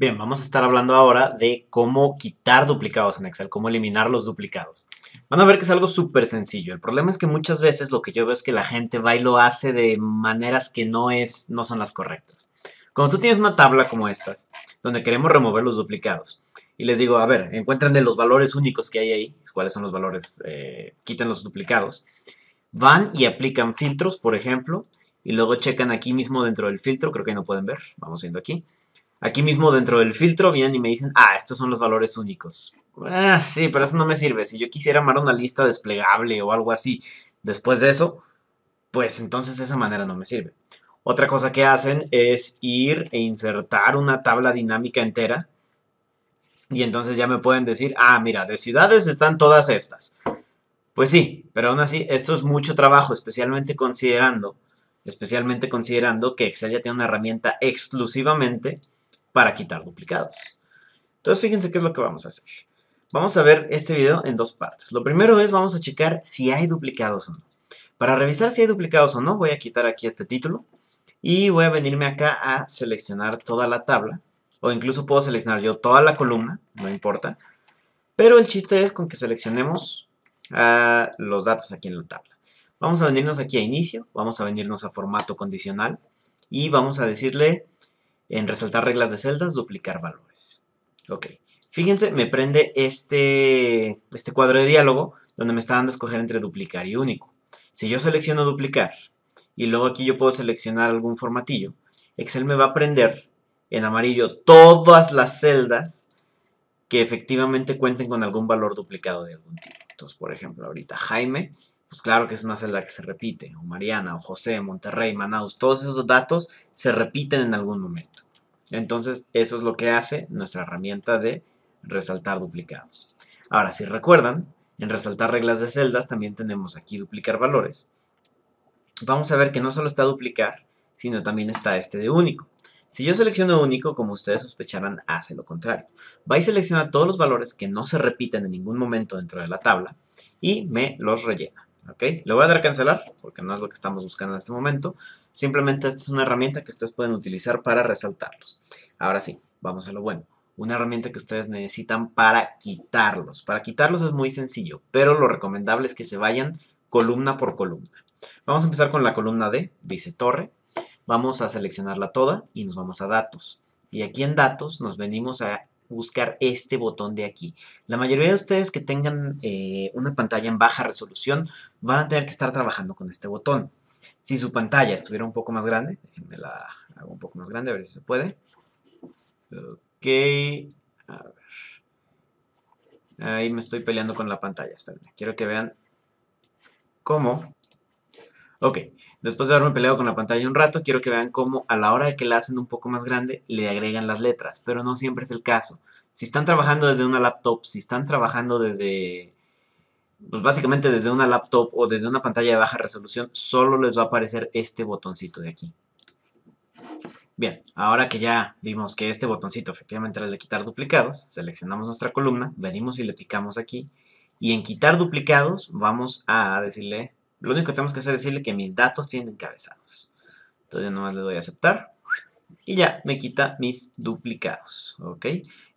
Bien, vamos a estar hablando ahora de cómo quitar duplicados en Excel, cómo eliminar los duplicados. Van a ver que es algo súper sencillo. El problema es que muchas veces lo que yo veo es que la gente va y lo hace de maneras que no, es, no son las correctas. Cuando tú tienes una tabla como estas, donde queremos remover los duplicados, y les digo, a ver, encuentren de los valores únicos que hay ahí, cuáles son los valores, eh, quiten los duplicados, van y aplican filtros, por ejemplo, y luego checan aquí mismo dentro del filtro, creo que ahí no pueden ver, vamos viendo aquí, Aquí mismo dentro del filtro vienen y me dicen, ah, estos son los valores únicos. Ah, sí, pero eso no me sirve. Si yo quisiera armar una lista desplegable o algo así después de eso, pues entonces esa manera no me sirve. Otra cosa que hacen es ir e insertar una tabla dinámica entera. Y entonces ya me pueden decir, ah, mira, de ciudades están todas estas. Pues sí, pero aún así, esto es mucho trabajo, especialmente considerando, especialmente considerando que Excel ya tiene una herramienta exclusivamente para quitar duplicados. Entonces fíjense qué es lo que vamos a hacer. Vamos a ver este video en dos partes. Lo primero es vamos a checar si hay duplicados o no. Para revisar si hay duplicados o no voy a quitar aquí este título y voy a venirme acá a seleccionar toda la tabla o incluso puedo seleccionar yo toda la columna, no importa. Pero el chiste es con que seleccionemos ah, los datos aquí en la tabla. Vamos a venirnos aquí a inicio, vamos a venirnos a formato condicional y vamos a decirle en resaltar reglas de celdas, duplicar valores. Ok. Fíjense, me prende este, este cuadro de diálogo donde me está dando a escoger entre duplicar y único. Si yo selecciono duplicar y luego aquí yo puedo seleccionar algún formatillo, Excel me va a prender en amarillo todas las celdas que efectivamente cuenten con algún valor duplicado de algún tipo. Entonces, por ejemplo, ahorita Jaime pues claro que es una celda que se repite, o Mariana, o José, Monterrey, Manaus, todos esos datos se repiten en algún momento. Entonces, eso es lo que hace nuestra herramienta de resaltar duplicados. Ahora, si recuerdan, en resaltar reglas de celdas también tenemos aquí duplicar valores. Vamos a ver que no solo está duplicar, sino también está este de único. Si yo selecciono único, como ustedes sospecharán, hace lo contrario. Va y selecciona todos los valores que no se repiten en ningún momento dentro de la tabla y me los rellena. ¿ok? Le voy a dar a cancelar porque no es lo que estamos buscando en este momento. Simplemente esta es una herramienta que ustedes pueden utilizar para resaltarlos. Ahora sí, vamos a lo bueno. Una herramienta que ustedes necesitan para quitarlos. Para quitarlos es muy sencillo, pero lo recomendable es que se vayan columna por columna. Vamos a empezar con la columna D, dice torre. Vamos a seleccionarla toda y nos vamos a datos. Y aquí en datos nos venimos a buscar este botón de aquí. La mayoría de ustedes que tengan eh, una pantalla en baja resolución van a tener que estar trabajando con este botón. Si su pantalla estuviera un poco más grande, déjenme la hago un poco más grande, a ver si se puede. Ok, a ver. Ahí me estoy peleando con la pantalla, espérenme. Quiero que vean cómo Ok, después de haberme peleado con la pantalla un rato, quiero que vean cómo a la hora de que la hacen un poco más grande, le agregan las letras, pero no siempre es el caso. Si están trabajando desde una laptop, si están trabajando desde, pues básicamente desde una laptop o desde una pantalla de baja resolución, solo les va a aparecer este botoncito de aquí. Bien, ahora que ya vimos que este botoncito efectivamente era el de quitar duplicados, seleccionamos nuestra columna, venimos y le picamos aquí, y en quitar duplicados vamos a decirle lo único que tenemos que hacer es decirle que mis datos tienen encabezados. Entonces nomás le doy a aceptar y ya me quita mis duplicados, ¿ok?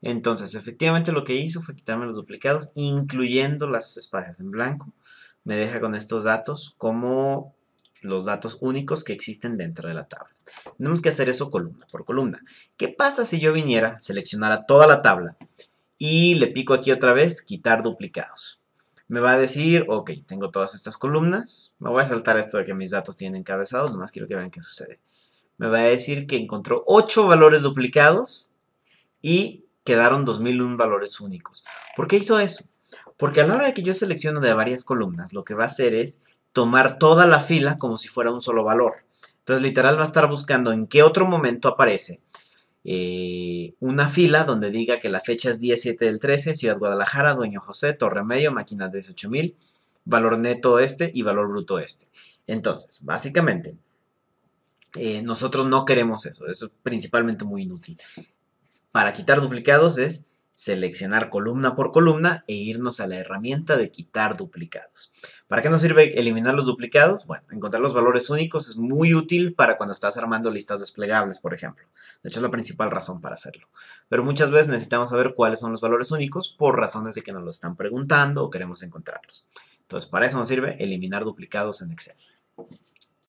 Entonces, efectivamente lo que hizo fue quitarme los duplicados, incluyendo las espacios en blanco. Me deja con estos datos como los datos únicos que existen dentro de la tabla. Tenemos que hacer eso columna por columna. ¿Qué pasa si yo viniera, seleccionara toda la tabla y le pico aquí otra vez, quitar duplicados? me va a decir, ok, tengo todas estas columnas, me voy a saltar esto de que mis datos tienen encabezados, nomás quiero que vean qué sucede. Me va a decir que encontró 8 valores duplicados y quedaron 2001 valores únicos. ¿Por qué hizo eso? Porque a la hora de que yo selecciono de varias columnas, lo que va a hacer es tomar toda la fila como si fuera un solo valor. Entonces, literal, va a estar buscando en qué otro momento aparece eh, una fila donde diga que la fecha es 17 del 13, Ciudad Guadalajara, Dueño José, Torre Medio, Máquina 18000, valor neto este y valor bruto este. Entonces, básicamente, eh, nosotros no queremos eso, eso es principalmente muy inútil. Para quitar duplicados es seleccionar columna por columna e irnos a la herramienta de quitar duplicados. ¿Para qué nos sirve eliminar los duplicados? Bueno, encontrar los valores únicos es muy útil para cuando estás armando listas desplegables, por ejemplo. De hecho, es la principal razón para hacerlo. Pero muchas veces necesitamos saber cuáles son los valores únicos por razones de que nos lo están preguntando o queremos encontrarlos. Entonces, para eso nos sirve eliminar duplicados en Excel.